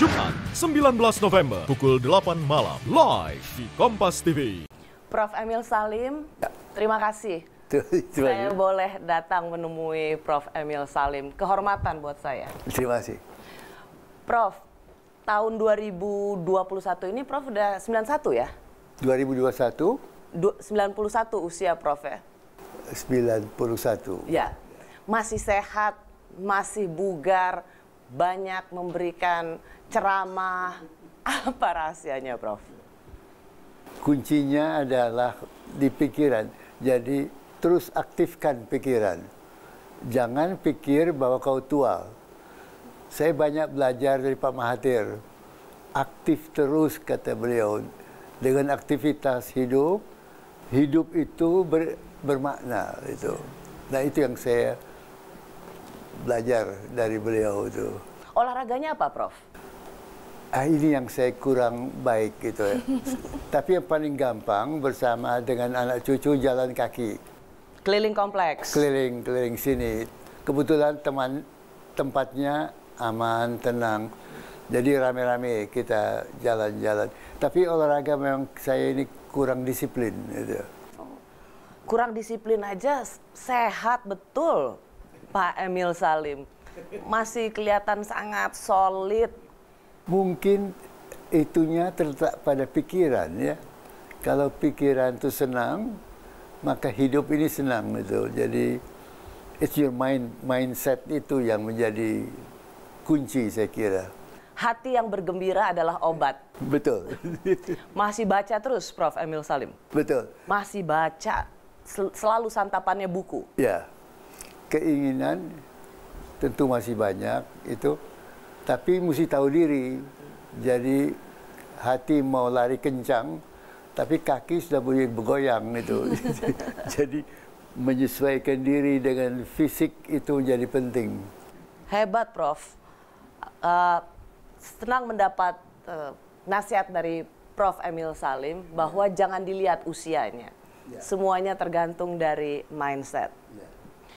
Jumat 19 November pukul 8 malam live di Kompas TV. Prof. Emil Salim, terima kasih. saya boleh datang menemui Prof. Emil Salim. Kehormatan buat saya. Terima kasih. Prof, tahun 2021 ini Prof udah 91 ya? 2021. Du 91 usia Prof ya? 91. Ya. Masih sehat, masih bugar, banyak memberikan ceramah. Apa rahasianya, Prof? Kuncinya adalah di pikiran. Jadi terus aktifkan pikiran. Jangan pikir bahwa kau tua. Saya banyak belajar dari Pak Mahathir. Aktif terus kata beliau dengan aktivitas hidup. Hidup itu ber, bermakna itu. Nah itu yang saya belajar dari beliau itu. Olahraganya apa, Prof? Ah, ini yang saya kurang baik gitu ya. Tapi yang paling gampang bersama dengan anak cucu jalan kaki. Keliling kompleks. Keliling, keliling sini. Kebetulan teman tempatnya aman, tenang. Jadi rame-rame kita jalan-jalan. Tapi olahraga memang saya ini kurang disiplin gitu. Kurang disiplin aja sehat betul Pak Emil Salim masih kelihatan sangat solid. Mungkin itunya terletak pada pikiran ya. Kalau pikiran itu senang, maka hidup ini senang itu. Jadi it's your mind mindset itu yang menjadi kunci saya kira. Hati yang bergembira adalah obat. Betul. Masih baca terus Prof Emil Salim. Betul. Masih baca selalu santapannya buku. Ya. Yeah keinginan tentu masih banyak itu tapi mesti tahu diri jadi hati mau lari kencang tapi kaki sudah boleh bergoyang itu jadi menyesuaikan diri dengan fisik itu jadi penting hebat prof uh, senang mendapat uh, nasihat dari prof Emil Salim bahwa jangan dilihat usianya yeah. semuanya tergantung dari mindset yeah.